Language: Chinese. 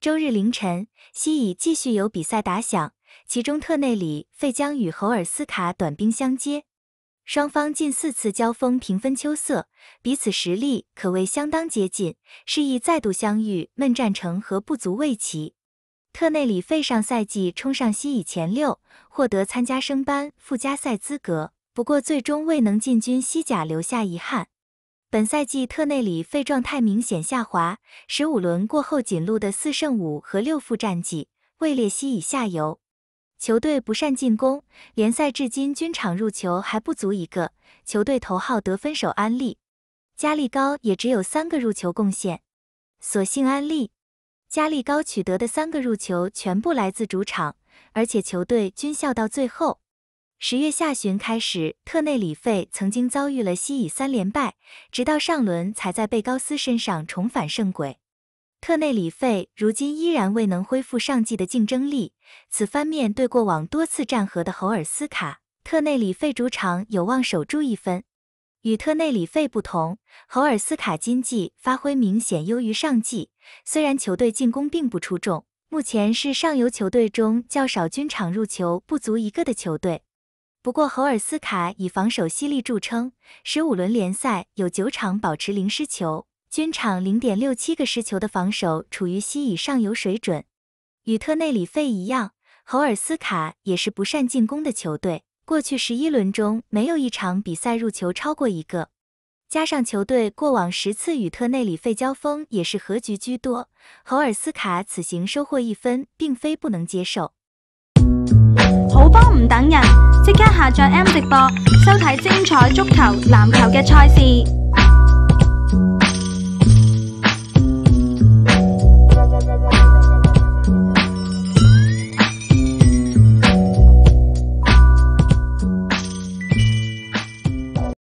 周日凌晨，西乙继续有比赛打响，其中特内里费将与侯尔斯卡短兵相接，双方近四次交锋平分秋色，彼此实力可谓相当接近，示意再度相遇闷战成和不足为奇。特内里费上赛季冲上西乙前六，获得参加升班附加赛资格，不过最终未能进军西甲，留下遗憾。本赛季特内里费状态明显下滑，十五轮过后仅录得四胜五和六负战绩，位列西乙下游。球队不善进攻，联赛至今均场入球还不足一个。球队头号得分手安利加利高也只有三个入球贡献，所幸安利加利高取得的三个入球全部来自主场，而且球队均笑到最后。十月下旬开始，特内里费曾经遭遇了西乙三连败，直到上轮才在贝高斯身上重返胜轨。特内里费如今依然未能恢复上季的竞争力，此番面对过往多次战和的侯尔斯卡，特内里费主场有望守住一分。与特内里费不同，侯尔斯卡今季发挥明显优于上季，虽然球队进攻并不出众，目前是上游球队中较少均场入球不足一个的球队。不过，侯尔斯卡以防守犀利著称，十五轮联赛有九场保持零失球，均场零点六七个失球的防守处于西乙上游水准。与特内里费一样，侯尔斯卡也是不善进攻的球队，过去十一轮中没有一场比赛入球超过一个。加上球队过往十次与特内里费交锋也是和局居多，侯尔斯卡此行收获一分，并非不能接受。载 M 直播，收睇精彩足球、篮球嘅赛事。